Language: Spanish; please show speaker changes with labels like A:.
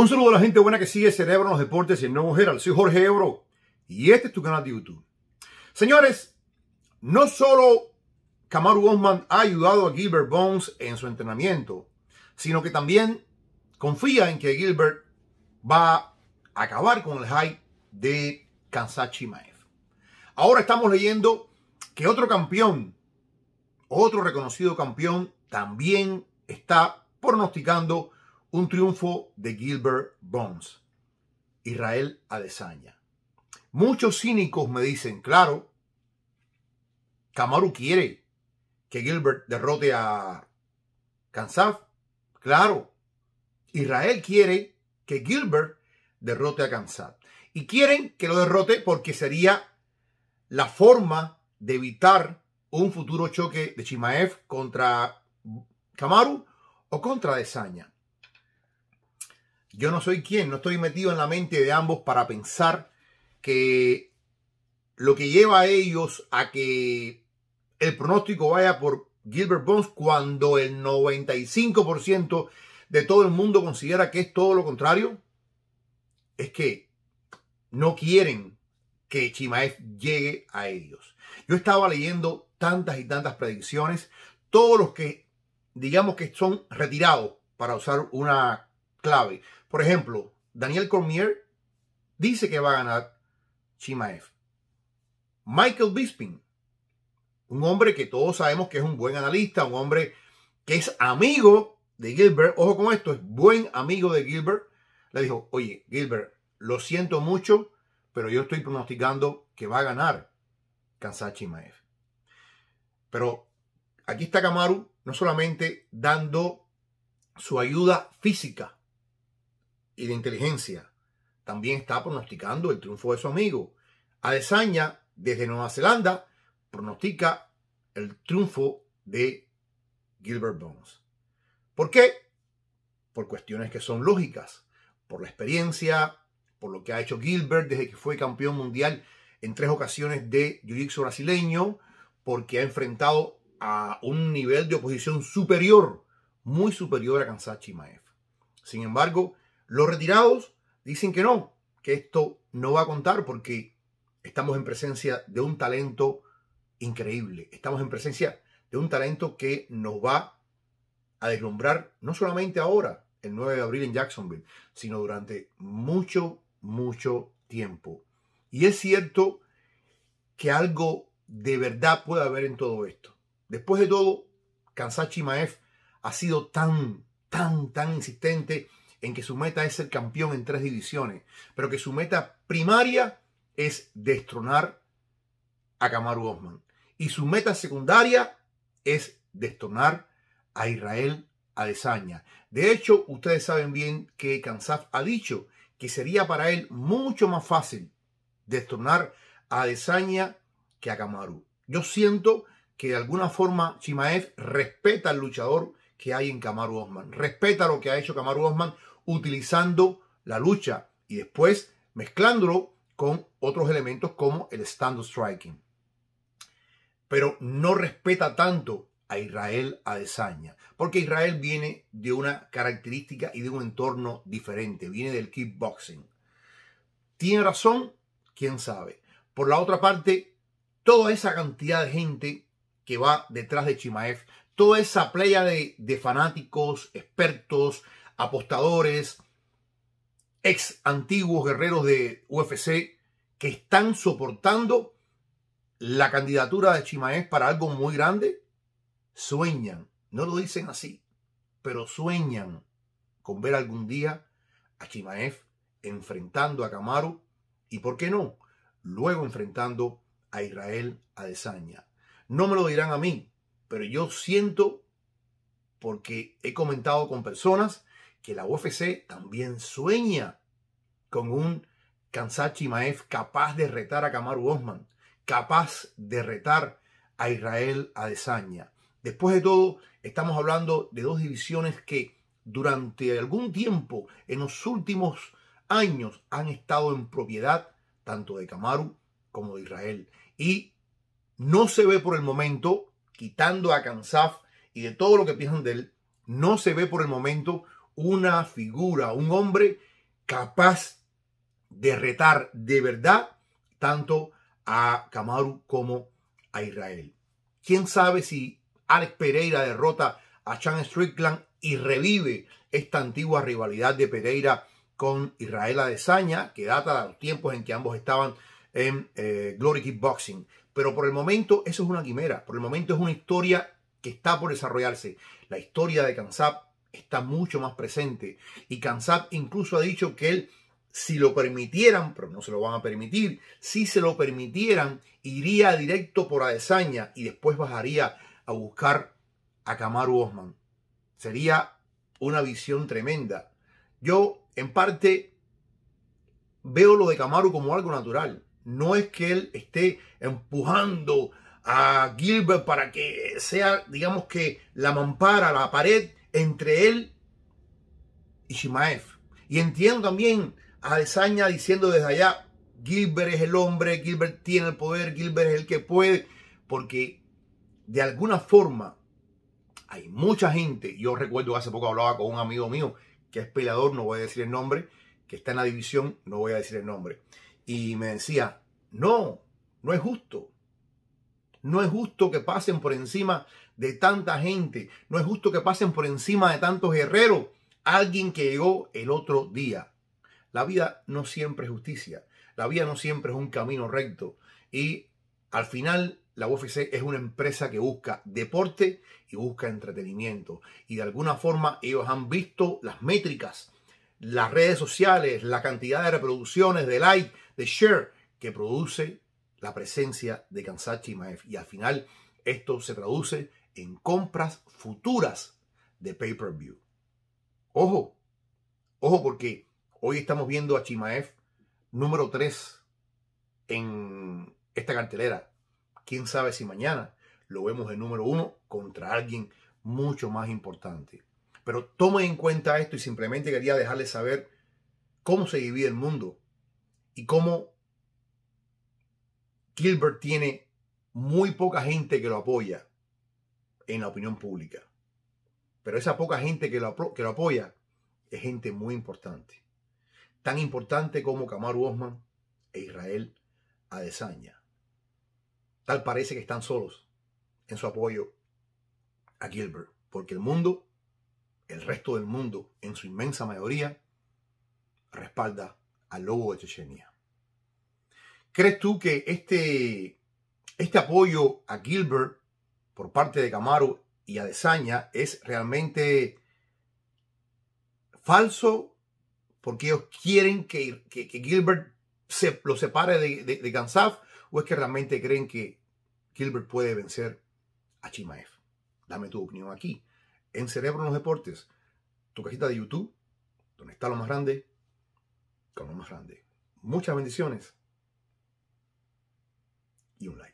A: Un saludo a la gente buena que sigue Cerebro en los Deportes y el Nuevo Herald. Soy Jorge Ebro y este es tu canal de YouTube. Señores, no solo Kamaru Osman ha ayudado a Gilbert Bones en su entrenamiento, sino que también confía en que Gilbert va a acabar con el hype de Kansachi Maev. Ahora estamos leyendo que otro campeón, otro reconocido campeón, también está pronosticando un triunfo de Gilbert Bones, Israel a Desaña. Muchos cínicos me dicen, claro, Kamaru quiere que Gilbert derrote a Kansaf. Claro, Israel quiere que Gilbert derrote a Kansaf. Y quieren que lo derrote porque sería la forma de evitar un futuro choque de Chimaev contra Kamaru o contra Desaña. Yo no soy quien, no estoy metido en la mente de ambos para pensar que lo que lleva a ellos a que el pronóstico vaya por Gilbert Bones cuando el 95% de todo el mundo considera que es todo lo contrario, es que no quieren que Chimaez llegue a ellos. Yo estaba leyendo tantas y tantas predicciones, todos los que digamos que son retirados, para usar una clave. Por ejemplo, Daniel Cormier dice que va a ganar Chimaev. Michael Bisping, un hombre que todos sabemos que es un buen analista, un hombre que es amigo de Gilbert. Ojo con esto, es buen amigo de Gilbert. Le dijo, oye, Gilbert, lo siento mucho, pero yo estoy pronosticando que va a ganar Kansai Chimaev. Pero aquí está Kamaru no solamente dando su ayuda física y de inteligencia. También está pronosticando el triunfo de su amigo. Adesanya, desde Nueva Zelanda, pronostica el triunfo de Gilbert Bones. ¿Por qué? Por cuestiones que son lógicas, por la experiencia, por lo que ha hecho Gilbert desde que fue campeón mundial en tres ocasiones de jiu-jitsu brasileño, porque ha enfrentado a un nivel de oposición superior, muy superior a Kansachi Maef Sin embargo, los retirados dicen que no, que esto no va a contar porque estamos en presencia de un talento increíble. Estamos en presencia de un talento que nos va a deslumbrar no solamente ahora, el 9 de abril en Jacksonville, sino durante mucho, mucho tiempo. Y es cierto que algo de verdad puede haber en todo esto. Después de todo, Kansachi Maef ha sido tan, tan, tan insistente en que su meta es ser campeón en tres divisiones, pero que su meta primaria es destronar a Kamaru Osman. Y su meta secundaria es destronar a Israel Adesanya. De hecho, ustedes saben bien que Kansaf ha dicho que sería para él mucho más fácil destronar a Adesanya que a Kamaru. Yo siento que de alguna forma Chimaev respeta al luchador que hay en Kamaru Osman. Respeta lo que ha hecho Kamaru Osman utilizando la lucha y después mezclándolo con otros elementos como el stand-up striking. Pero no respeta tanto a Israel Adesanya, porque Israel viene de una característica y de un entorno diferente, viene del kickboxing. ¿Tiene razón? ¿Quién sabe? Por la otra parte, toda esa cantidad de gente que va detrás de Chimaev, toda esa playa de, fanáticos, expertos, apostadores, ex antiguos guerreros de UFC que están soportando la candidatura de Chimaev para algo muy grande, sueñan, no lo dicen así, pero sueñan con ver algún día a Chimaev enfrentando a Camaro y, ¿por qué no? Luego enfrentando a Israel Adesanya. No me lo dirán a mí, pero yo siento, porque he comentado con personas, que la UFC también sueña con un Kansachi Maef capaz de retar a Kamaru Osman, capaz de retar a Israel Adesanya. Después de todo, estamos hablando de dos divisiones que durante algún tiempo, en los últimos años, han estado en propiedad tanto de Kamaru como de Israel. Y no se ve por el momento quitando a Kansaf y de todo lo que piensan de él, no se ve por el momento una figura, un hombre capaz de retar de verdad tanto a Kamaru como a Israel. ¿Quién sabe si Alex Pereira derrota a Chan Strickland y revive esta antigua rivalidad de Pereira con Israel Adesanya, que data de los tiempos en que ambos estaban en eh, Glory Kickboxing. Pero por el momento eso es una quimera, por el momento es una historia que está por desarrollarse. La historia de Kansap está mucho más presente y Kansap incluso ha dicho que él, si lo permitieran, pero no se lo van a permitir, si se lo permitieran, iría directo por Adesanya y después bajaría a buscar a Kamaru Osman. Sería una visión tremenda. Yo, en parte, veo lo de Kamaru como algo natural. No es que él esté empujando a Gilbert para que sea, digamos que, la mampara, la pared entre él y Shimaev. Y entiendo también a Desaña diciendo desde allá, Gilbert es el hombre, Gilbert tiene el poder, Gilbert es el que puede, porque de alguna forma hay mucha gente, yo recuerdo hace poco hablaba con un amigo mío que es peleador, no voy a decir el nombre, que está en la división, no voy a decir el nombre, y me decía, no, no es justo. No es justo que pasen por encima de tanta gente. No es justo que pasen por encima de tantos guerreros. Alguien que llegó el otro día. La vida no siempre es justicia. La vida no siempre es un camino recto. Y al final la UFC es una empresa que busca deporte y busca entretenimiento. Y de alguna forma ellos han visto las métricas, las redes sociales, la cantidad de reproducciones, de likes de share que produce la presencia de Kansachi Maef. Y al final esto se traduce en compras futuras de pay-per-view. Ojo, ojo porque hoy estamos viendo a Chimaev número 3 en esta cartelera. Quién sabe si mañana lo vemos en número 1 contra alguien mucho más importante. Pero tomen en cuenta esto y simplemente quería dejarles saber cómo se divide el mundo y cómo Gilbert tiene muy poca gente que lo apoya en la opinión pública. Pero esa poca gente que lo, que lo apoya es gente muy importante. Tan importante como Kamaru Osman e Israel Adesanya. Tal parece que están solos en su apoyo a Gilbert, porque el mundo, el resto del mundo, en su inmensa mayoría, respalda al lobo de Chechenia. ¿Crees tú que este, este apoyo a Gilbert por parte de Camaro y a Desaña es realmente falso porque ellos quieren que, Gilbert se, lo separe de, Gansaf o es que realmente creen que Gilbert puede vencer a Chimaev? Dame tu opinión aquí. En Cerebro en los Deportes, tu cajita de YouTube, donde está lo más grande, con lo más grande. Muchas bendiciones. 用来